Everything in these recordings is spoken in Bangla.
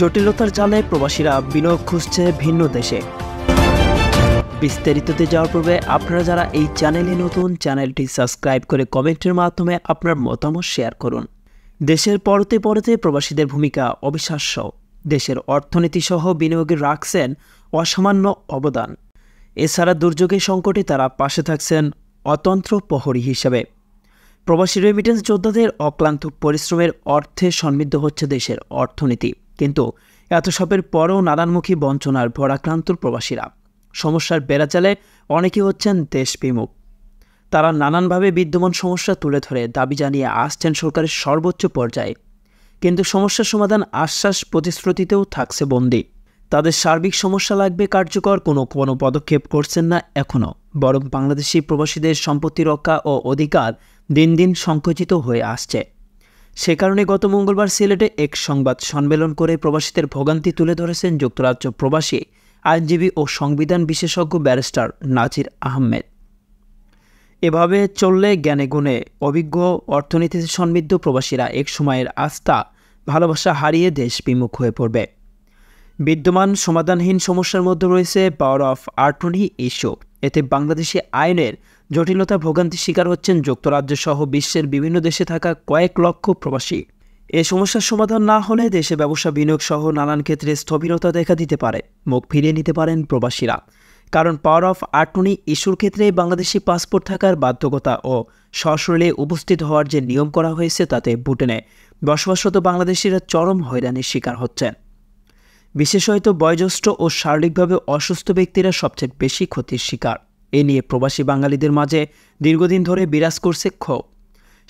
জটিলতার জালে প্রবাসীরা বিনিয়োগ খুঁজছে ভিন্ন দেশে বিস্তারিততে যাওয়ার পূর্বে আপনারা যারা এই চ্যানেলে নতুন চ্যানেলটি সাবস্ক্রাইব করে কমেন্টের মাধ্যমে আপনার মতামত শেয়ার করুন দেশের পরতে পরতে প্রবাসীদের ভূমিকা অবিশ্বাস্য দেশের অর্থনীতিসহ বিনিয়োগে রাখছেন অসামান্য অবদান এছাড়া দুর্যোগের সংকটে তারা পাশে থাকছেন অতন্ত্র প্রহরী হিসেবে প্রবাসী রেমিটেন্স যোদ্ধাদের অক্লান্ত পরিশ্রমের অর্থে সমৃদ্ধ হচ্ছে দেশের অর্থনীতি কিন্তু এত সবের পরেও নানানমুখী বঞ্চনার ভরাক্রান্ত প্রবাসীরা সমস্যার বেড়াচালে অনেকে হচ্ছেন দেশ বিমুখ তারা নানানভাবে বিদ্যমান সমস্যা তুলে ধরে দাবি জানিয়ে আসছেন সরকারের সর্বোচ্চ পর্যায়ে কিন্তু সমস্যা সমাধান আশ্বাস প্রতিশ্রুতিতেও থাকছে বন্দি তাদের সার্বিক সমস্যা লাগবে কার্যকর কোনো কোনো পদক্ষেপ করছেন না এখনও বরং বাংলাদেশি প্রবাসীদের সম্পত্তি রক্ষা ও অধিকার দিন দিন সংকুচিত হয়ে আসছে সে কারণে গত মঙ্গলবার সিলেটে এক সংবাদ সম্মেলন করে প্রবাসীদের ভোগান্তি তুলে ধরেছেন যুক্তরাজ্য প্রবাসী আইনজীবী ও সংবিধান বিশেষজ্ঞ ব্যারিস্টার নাজির আহমেদ এভাবে চললে জ্ঞানে গুণে অভিজ্ঞ অর্থনীতিতে সমৃদ্ধ প্রবাসীরা এক সময়ের আস্থা ভালোবাসা হারিয়ে দেশ বিমুখ হয়ে পড়বে বিদ্যমান সমাধানহীন সমস্যার মধ্যে রয়েছে পাওয়ার অফ আর্টনি ইস্যু এতে বাংলাদেশি আইনের জটিলতা ভোগান্তির শিকার হচ্ছেন যুক্তরাজ্যসহ বিশ্বের বিভিন্ন দেশে থাকা কয়েক লক্ষ প্রবাসী এ সমস্যার সমাধান না হলে দেশে ব্যবসা বিনিয়োগ সহ নানান ক্ষেত্রে স্থবিরতা দেখা দিতে পারে মুখ ফিরিয়ে নিতে পারেন প্রবাসীরা কারণ পাওয়ার অফ আটনি ইস্যুর ক্ষেত্রে বাংলাদেশি পাসপোর্ট থাকার বাধ্যকতা ও সশরীরে উপস্থিত হওয়ার যে নিয়ম করা হয়েছে তাতে ভুটেনে বসবাসরত বাংলাদেশিরা চরম হয়রানির শিকার হচ্ছেন বিশেষত বয়োজ্যেষ্ঠ ও শারীরিকভাবে অসুস্থ ব্যক্তিরা সবচেয়ে বেশি ক্ষতির শিকার এ নিয়ে প্রবাসী বাঙালিদের মাঝে দীর্ঘদিন ধরে বিরাজ করছে ক্ষোভ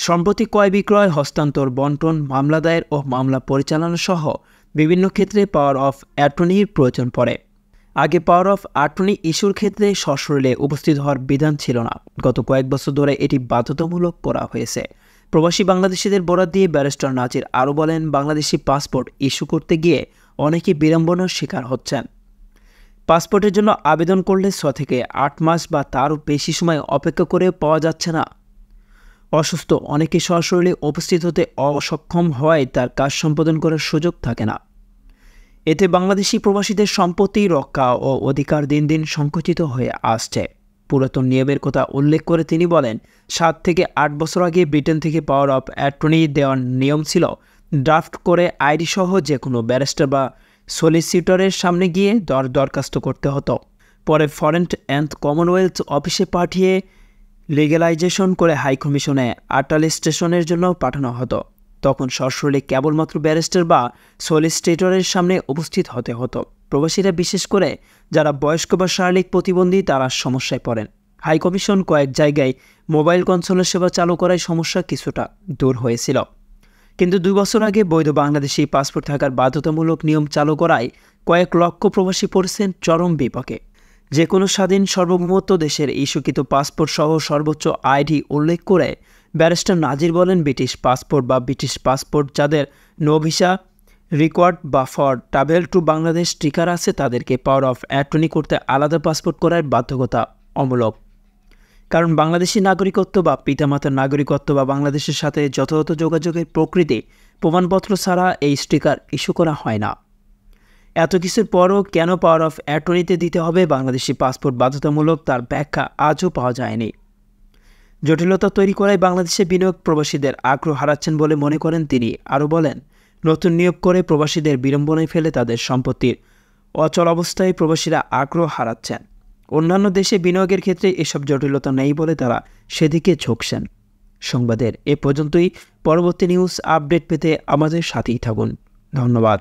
সম্প্রতি ক্রয় বিক্রয় হস্তান্তর বন্টন মামলা দায়ের ও মামলা পরিচালনা সহ বিভিন্ন ক্ষেত্রে পাওয়ার অফ অ্যাটর্নির প্রয়োজন পড়ে আগে পাওয়ার অফ অ্যাটর্নি ইস্যুর ক্ষেত্রে সশরীরে উপস্থিত হওয়ার বিধান ছিল না গত কয়েক বছর ধরে এটি বাধ্যতামূলক করা হয়েছে প্রবাসী বাংলাদেশিদের বরাদ দিয়ে ব্যারিস্টার নাজির আরও বলেন বাংলাদেশি পাসপোর্ট ইস্যু করতে গিয়ে অনেকে বিড়ম্বনার শিকার হচ্ছেন পাসপোর্টের জন্য আবেদন করলে ছ থেকে আট মাস বা তারও বেশি সময় অপেক্ষা করে পাওয়া যাচ্ছে না অসুস্থ অনেকে সশরীরে উপস্থিত হতে অসক্ষম হওয়ায় তার কাজ সম্পাদন করার সুযোগ থাকে না এতে বাংলাদেশি প্রবাসীদের সম্পত্তি রক্ষা ও অধিকার দিন দিন সংকুচিত হয়ে আসছে পুরাতন নিয়মের কথা উল্লেখ করে তিনি বলেন সাত থেকে আট বছর আগে ব্রিটেন থেকে পাওয়ার অফ অ্যাটর্নি দেওয়ার নিয়ম ছিল ড্রাফট করে আইডিসহ যে কোনো ব্যারিস্টার বা সলিসিটরের সামনে গিয়ে দর দরখাস্ত করতে হতো পরে ফরেন অ্যান্ড কমনওয়েলথ অফিসে পাঠিয়ে লিগ্যালাইজেশন করে হাইকমিশনে আটাল স্টেশনের জন্য পাঠানো হতো তখন সরাসরি কেবলমাত্র ব্যারিস্টার বা সলিসিটরের সামনে উপস্থিত হতে হতো প্রবাসীরা বিশেষ করে যারা বয়স্ক বা শারীরিক প্রতিবন্ধী তারা সমস্যায় পড়েন হাইকমিশন কয়েক জায়গায় মোবাইল কনসোলের সেবা চালু করায় সমস্যা কিছুটা দূর হয়েছিল কিন্তু দুই বছর আগে বৈধ বাংলাদেশি পাসপোর্ট থাকার বাধ্যতামূলক নিয়ম চালু করায় কয়েক লক্ষ প্রবাসী পড়েছেন চরম বিপাকে যে কোনো স্বাধীন সর্বভৌমত্ব দেশের ইস্যুকৃত পাসপোর্ট সহ সর্বোচ্চ আইডি উল্লেখ করে ব্যারিস্টার নাজির বলেন ব্রিটিশ পাসপোর্ট বা ব্রিটিশ পাসপোর্ট যাদের নো ভিসা রেকর্ড বা for travel to Bangladesh sticker আছে তাদেরকে পাওয়ার অফ অ্যাটর্নি করতে আলাদা পাসপোর্ট করার বাধ্যকতা অমূলক কারণ বাংলাদেশি নাগরিকত্ব বা পিতামাতার নাগরিকত্ব বা বাংলাদেশের সাথে যথাযথ যোগাযোগের প্রকৃতি প্রমাণপত্র ছাড়া এই স্টিকার ইস্যু করা হয় না এত কিছুর পরও কেন পাওয়ার অফ অ্যাটর্নিতে দিতে হবে বাংলাদেশি পাসপোর্ট বাধ্যতামূলক তার ব্যাখ্যা আজও পাওয়া যায়নি জটিলতা তৈরি করায় বাংলাদেশে বিনিয়োগ প্রবাসীদের আগ্রহ হারাচ্ছেন বলে মনে করেন তিনি আরও বলেন নতুন নিয়োগ করে প্রবাসীদের বিড়ম্বনায় ফেলে তাদের সম্পত্তির অচল অবস্থায় প্রবাসীরা আগ্রহ হারাচ্ছেন অন্যান্য দেশে বিনিয়োগের ক্ষেত্রে এসব জটিলতা নেই বলে তারা সেদিকে ঝোঁকছেন সংবাদের এ পর্যন্তই পরবর্তী নিউজ আপডেট পেতে আমাদের সাথেই থাকুন ধন্যবাদ